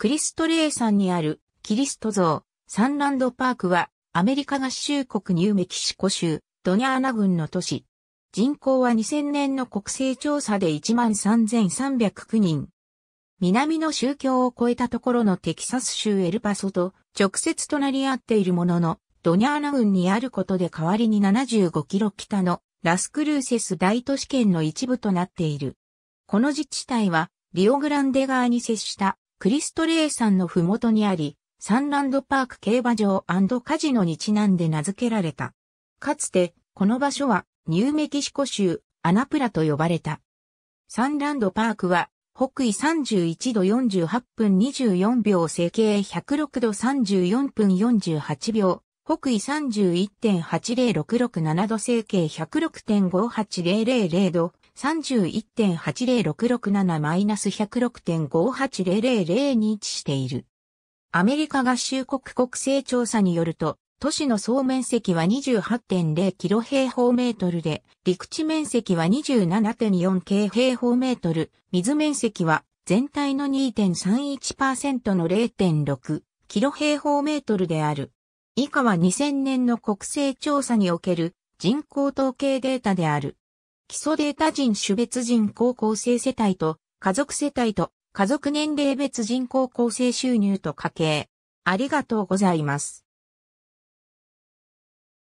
クリストレー山にあるキリスト像、サンランドパークは、アメリカ合衆国ニューメキシコ州、ドニャーナ郡の都市。人口は2000年の国勢調査で13,309人。南の宗教を超えたところのテキサス州エルパソと直接隣り合っているものの、ドニャーナ郡にあることで代わりに75キロ北のラスクルーセス大都市圏の一部となっている。この自治体は、リオグランデ川に接したクリストレー山のふもとにあり、サンランドパーク競馬場カジノにちなんで名付けられた。かつて、この場所はニューメキシコ州アナプラと呼ばれた。サンランドパークは北緯31度48分24秒西経106度34分48秒、北緯31.80667度西経106.58000度、31.80667-106.58000に位置している。アメリカ合衆国国勢調査によると、都市の総面積は28.0キロ平方メートルで、陸地面積は27.4京平方メートル、水面積は全体の2.31%の0.6キロ平方メートルである。以下は2000年の国勢調査における人口統計データである。基礎データ人種別人口構成世帯と、家族世帯と、家族年齢別人口構成収入と家計。ありがとうございます。